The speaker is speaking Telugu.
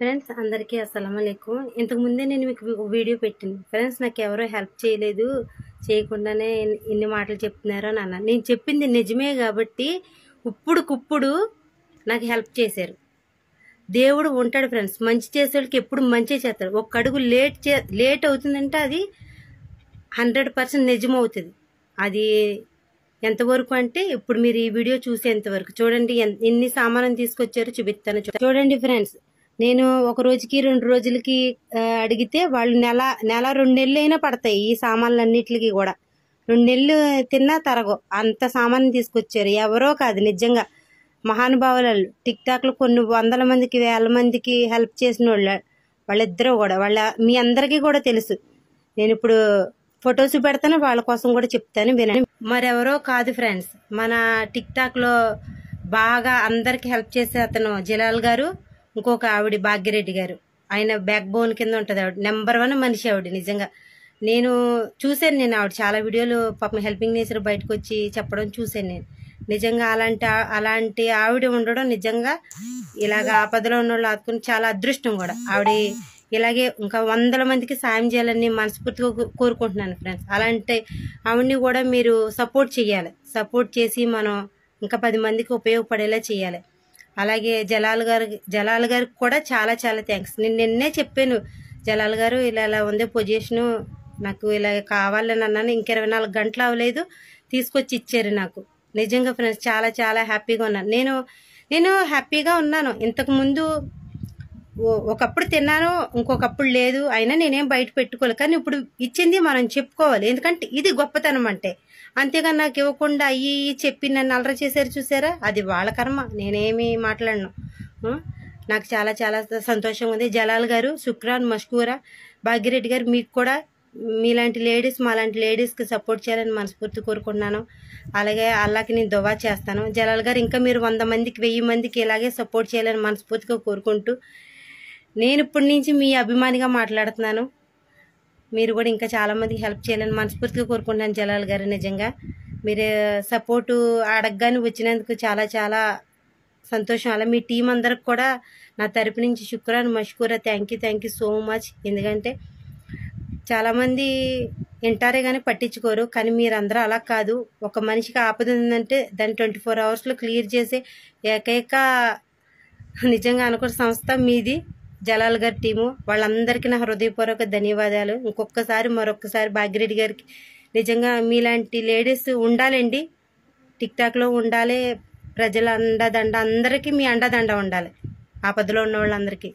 ఫ్రెండ్స్ అందరికీ అస్సలంకం ఇంతకుముందే నేను మీకు వీడియో పెట్టింది ఫ్రెండ్స్ నాకు ఎవరో హెల్ప్ చేయలేదు చేయకుండానే ఇన్ని మాటలు చెప్తున్నారో నాన్న నేను చెప్పింది నిజమే కాబట్టి ఇప్పుడు నాకు హెల్ప్ చేశారు దేవుడు ఉంటాడు ఫ్రెండ్స్ మంచి చేసేవాళ్ళకి ఎప్పుడు మంచి చేస్తాడు ఒక అడుగు లేట్ చే లేట్ అవుతుందంటే అది హండ్రెడ్ పర్సెంట్ నిజం అవుతుంది అది ఎంతవరకు అంటే ఇప్పుడు మీరు ఈ వీడియో చూసేంతవరకు చూడండి ఎన్ని సామానం తీసుకొచ్చారో చూపిస్తాను చూడండి ఫ్రెండ్స్ నేను ఒక రోజుకి రెండు రోజులకి అడిగితే వాళ్ళు నెల నెల రెండు నెలలు అయినా పడతాయి ఈ అన్నింటికి కూడా రెండు నెలలు తిన్నా తరగో అంత సామాన్ తీసుకొచ్చారు ఎవరో కాదు నిజంగా మహానుభావులు టిక్ టాక్లు కొన్ని వందల మందికి వేల మందికి హెల్ప్ చేసిన వాళ్ళు వాళ్ళిద్దరూ కూడా వాళ్ళ మీ అందరికీ కూడా తెలుసు నేను ఇప్పుడు ఫొటోస్ పెడతాను వాళ్ళ కోసం కూడా చెప్తాను వినండి మరెవరో కాదు ఫ్రెండ్స్ మన టిక్ టాక్లో బాగా అందరికి హెల్ప్ చేసే అతను జలాల్ గారు ఇంకొక ఆవిడ భాగ్యరెడ్డి గారు ఆయన బ్యాక్ బోన్ కింద ఉంటుంది ఆవిడ నెంబర్ వన్ మనిషి ఆవిడ నిజంగా నేను చూశాను నేను ఆవిడ చాలా వీడియోలు పాపం హెల్పింగ్ నేచర్ బయటకు వచ్చి చెప్పడం చూశాను నేను నిజంగా అలాంటి అలాంటి ఆవిడ ఉండడం నిజంగా ఇలాగ ఆపదలో ఉన్న వాళ్ళు ఆదుకుని చాలా అదృష్టం కూడా ఆవిడ ఇలాగే ఇంకా వందల మందికి సాయం చేయాలని మనస్ఫూర్తిగా కోరుకుంటున్నాను ఫ్రెండ్స్ అలాంటి ఆవిడని కూడా మీరు సపోర్ట్ చేయాలి సపోర్ట్ చేసి మనం ఇంకా పది మందికి ఉపయోగపడేలా చేయాలి అలాగే జలాల్ గారు జలాల్ గారికి కూడా చాలా చాలా థ్యాంక్స్ నేను నిన్నే చెప్పాను జలాల్ గారు ఇలా ఇలా ఉంది పొజిషను నాకు ఇలా కావాలని అన్నాను ఇంక ఇరవై నాలుగు గంటలు అవ్వలేదు తీసుకొచ్చి ఇచ్చారు నాకు నిజంగా ఫ్రెండ్స్ చాలా చాలా హ్యాపీగా ఉన్నాను నేను నేను హ్యాపీగా ఉన్నాను ఇంతకుముందు ఒకప్పుడు తిన్నాను ఇంకొకప్పుడు లేదు అయినా నేనేం బయట పెట్టుకోవాలి కానీ ఇప్పుడు ఇచ్చింది మనం చెప్పుకోవాలి ఎందుకంటే ఇది గొప్పతనం అంటే అంతేగా నాకు ఇవ్వకుండా అయ్యి చెప్పి నన్ను అలరా చేశారు చూసారా అది వాళ్ళ కర్మ నేనేమి మాట్లాడను నాకు చాలా చాలా సంతోషంగా ఉంది జలాల్ గారు శుక్రాన్ మష్కూరా భాగ్యరెడ్డి గారు మీకు కూడా మీలాంటి లేడీస్ మాలాంటి లేడీస్కి సపోర్ట్ చేయాలని మనస్ఫూర్తి కోరుకుంటున్నాను అలాగే అల్లాకి నేను దువా చేస్తాను జలాల్ గారు ఇంకా మీరు వంద మందికి వెయ్యి మందికి ఇలాగే సపోర్ట్ చేయాలని మనస్ఫూర్తిగా కోరుకుంటూ నేను ఇప్పటి నుంచి మీ అభిమానిగా మాట్లాడుతున్నాను మీరు కూడా ఇంకా చాలామంది హెల్ప్ చేయాలని మనస్ఫూర్తిగా కోరుకుంటున్నాను జలాల్ గారు నిజంగా మీరు సపోర్టు అడగగానే వచ్చినందుకు చాలా చాలా సంతోషం అలా మీ టీం అందరికి కూడా నా తరపు నుంచి శుక్రాన్ని మష్కూరా thank you thank you so much ఎందుకంటే చాలామంది వింటారే కానీ పట్టించుకోరు కానీ మీరందరూ అలా కాదు ఒక మనిషికి ఆపద ఉందంటే దాన్ని ట్వంటీ ఫోర్ అవర్స్లో క్లియర్ చేసే ఏకైక నిజంగా అనుకున్న సంస్థ మీది జలాల్ గారి టీము వాళ్ళందరికీ నా హృదయపూర్వక ధన్యవాదాలు ఇంకొకసారి మరొకసారి భాగ్యరెడ్డి గారికి నిజంగా మీలాంటి లేడీస్ ఉండాలండి టిక్టాక్లో ఉండాలి ప్రజల అండదండ అందరికీ మీ అండదండ ఉండాలి ఆపదలో ఉన్న వాళ్ళందరికీ